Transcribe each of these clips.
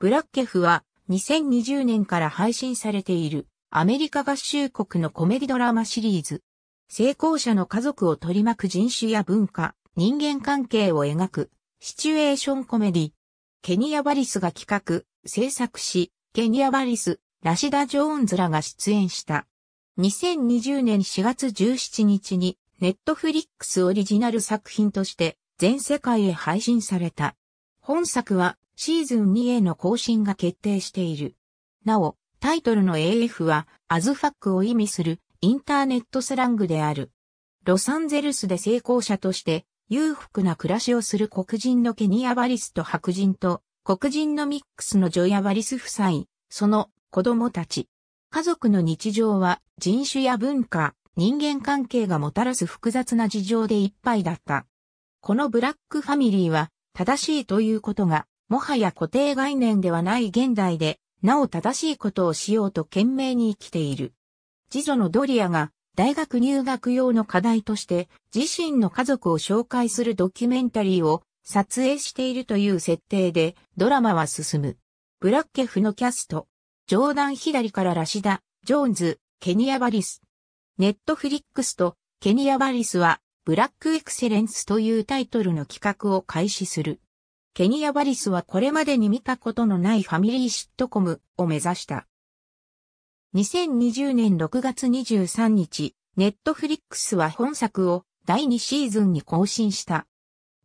ブラッケフは2020年から配信されているアメリカ合衆国のコメディドラマシリーズ。成功者の家族を取り巻く人種や文化、人間関係を描くシチュエーションコメディ。ケニア・バリスが企画、制作し、ケニア・バリス、ラシダ・ジョーンズらが出演した。2020年4月17日に、ネットフリックスオリジナル作品として、全世界へ配信された。本作は、シーズン2への更新が決定している。なお、タイトルの AF は、アズファックを意味するインターネットスラングである。ロサンゼルスで成功者として、裕福な暮らしをする黒人のケニア・バリスと白人と、黒人のミックスのジョヤ・バリス夫妻、その子供たち。家族の日常は人種や文化、人間関係がもたらす複雑な事情でいっぱいだった。このブラックファミリーは正しいということがもはや固定概念ではない現代で、なお正しいことをしようと懸命に生きている。次女のドリアが大学入学用の課題として自身の家族を紹介するドキュメンタリーを撮影しているという設定でドラマは進む。ブラッケフのキャスト、ジョーダン左からラシダ、ジョーンズ、ケニアバリス。ネットフリックスとケニアバリスはブラックエクセレンスというタイトルの企画を開始する。ケニア・バリスはこれまでに見たことのないファミリーシットコムを目指した。2020年6月23日、ネットフリックスは本作を第2シーズンに更新した。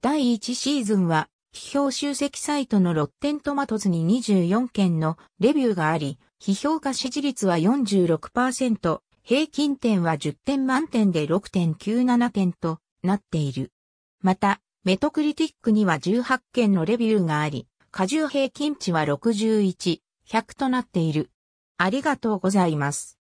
第1シーズンは、批評集積サイトのロッテントマトズに24件のレビューがあり、批評家支持率は46%、平均点は10点満点で6.97点となっている。また、メトクリティックには18件のレビューがあり、過重平均値は61、100となっている。ありがとうございます。